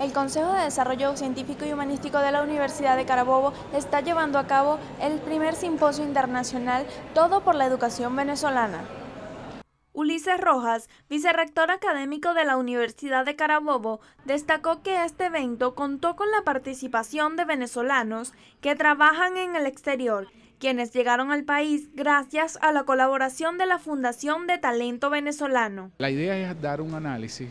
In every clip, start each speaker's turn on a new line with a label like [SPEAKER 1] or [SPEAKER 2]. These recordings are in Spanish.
[SPEAKER 1] El Consejo de Desarrollo Científico y Humanístico de la Universidad de Carabobo está llevando a cabo el primer simposio internacional Todo por la Educación Venezolana. Ulises Rojas, vicerrector académico de la Universidad de Carabobo, destacó que este evento contó con la participación de venezolanos que trabajan en el exterior, quienes llegaron al país gracias a la colaboración de la Fundación de Talento Venezolano.
[SPEAKER 2] La idea es dar un análisis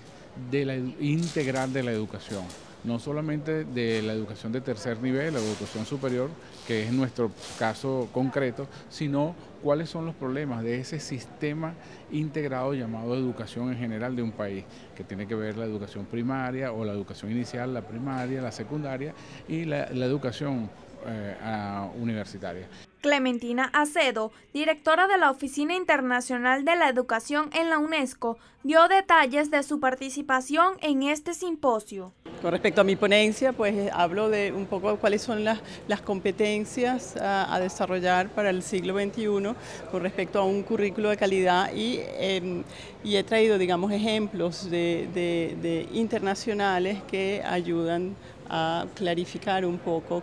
[SPEAKER 2] de la integral de la educación, no solamente de la educación de tercer nivel, la educación superior, que es nuestro caso concreto, sino cuáles son los problemas de ese sistema integrado llamado educación en general de un país, que tiene que ver la educación primaria o la educación inicial, la primaria, la secundaria y la, la educación eh, universitaria.
[SPEAKER 1] Clementina Acedo, directora de la Oficina Internacional de la Educación en la UNESCO, dio detalles de su participación en este simposio.
[SPEAKER 3] Con respecto a mi ponencia, pues eh, hablo de un poco cuáles son las, competencias ah, a, desarrollar para el siglo XXI con respecto a un currículo de calidad y, em, he traído, digamos, ejemplos de, internacionales que ayudan a clarificar un poco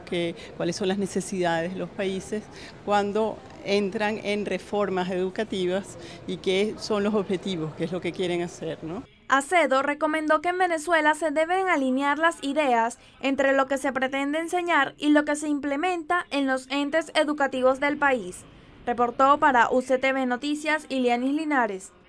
[SPEAKER 3] cuáles son las necesidades de los países cuando entran en reformas educativas y qué son los objetivos, qué es lo que quieren hacer. ¿no?
[SPEAKER 1] Acedo recomendó que en Venezuela se deben alinear las ideas entre lo que se pretende enseñar y lo que se implementa en los entes educativos del país. Reportó para UCTV Noticias Ilianis Linares.